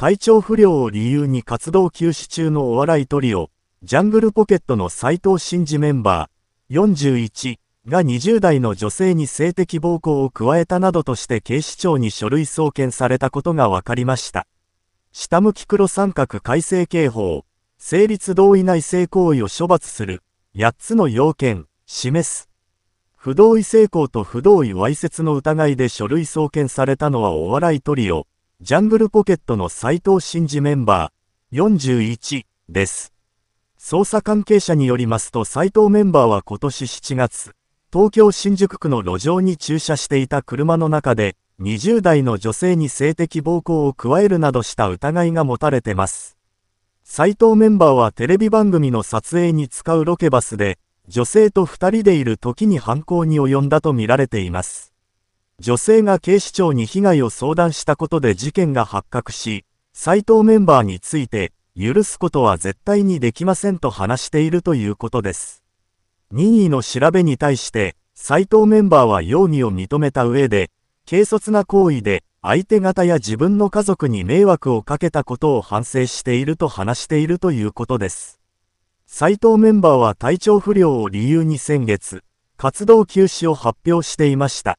体調不良を理由に活動休止中のお笑いトリオ、ジャングルポケットの斎藤真嗣メンバー、41が20代の女性に性的暴行を加えたなどとして警視庁に書類送検されたことが分かりました。下向き黒三角改正刑法、成立同意内性行為を処罰する、8つの要件、示す。不同意性交と不同意わいせつの疑いで書類送検されたのはお笑いトリオ、ジャングルポケットの斎藤真二メンバー41です。捜査関係者によりますと斎藤メンバーは今年7月、東京新宿区の路上に駐車していた車の中で、20代の女性に性的暴行を加えるなどした疑いが持たれてます。斎藤メンバーはテレビ番組の撮影に使うロケバスで、女性と2人でいる時に犯行に及んだとみられています。女性が警視庁に被害を相談したことで事件が発覚し、斎藤メンバーについて、許すことは絶対にできませんと話しているということです。任意の調べに対して、斎藤メンバーは容疑を認めた上で、軽率な行為で相手方や自分の家族に迷惑をかけたことを反省していると話しているということです。斎藤メンバーは体調不良を理由に先月、活動休止を発表していました。